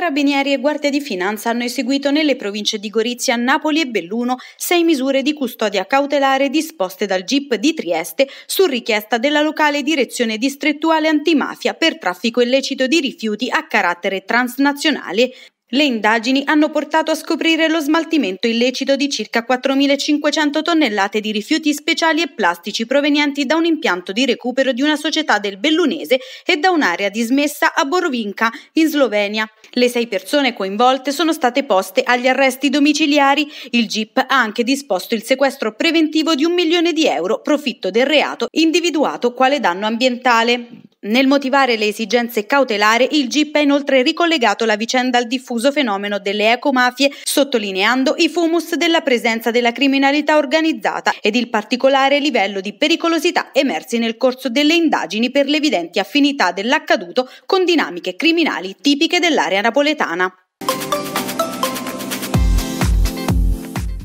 Carabinieri e Guardia di Finanza hanno eseguito nelle province di Gorizia, Napoli e Belluno sei misure di custodia cautelare disposte dal GIP di Trieste su richiesta della locale direzione distrettuale antimafia per traffico illecito di rifiuti a carattere transnazionale. Le indagini hanno portato a scoprire lo smaltimento illecito di circa 4.500 tonnellate di rifiuti speciali e plastici provenienti da un impianto di recupero di una società del Bellunese e da un'area dismessa a Borovinka, in Slovenia. Le sei persone coinvolte sono state poste agli arresti domiciliari. Il GIP ha anche disposto il sequestro preventivo di un milione di euro, profitto del reato individuato quale danno ambientale. Nel motivare le esigenze cautelari, il GIP ha inoltre ricollegato la vicenda al diffuso fenomeno delle ecomafie, sottolineando i fumus della presenza della criminalità organizzata ed il particolare livello di pericolosità emersi nel corso delle indagini per le evidenti affinità dell'accaduto con dinamiche criminali tipiche dell'area napoletana.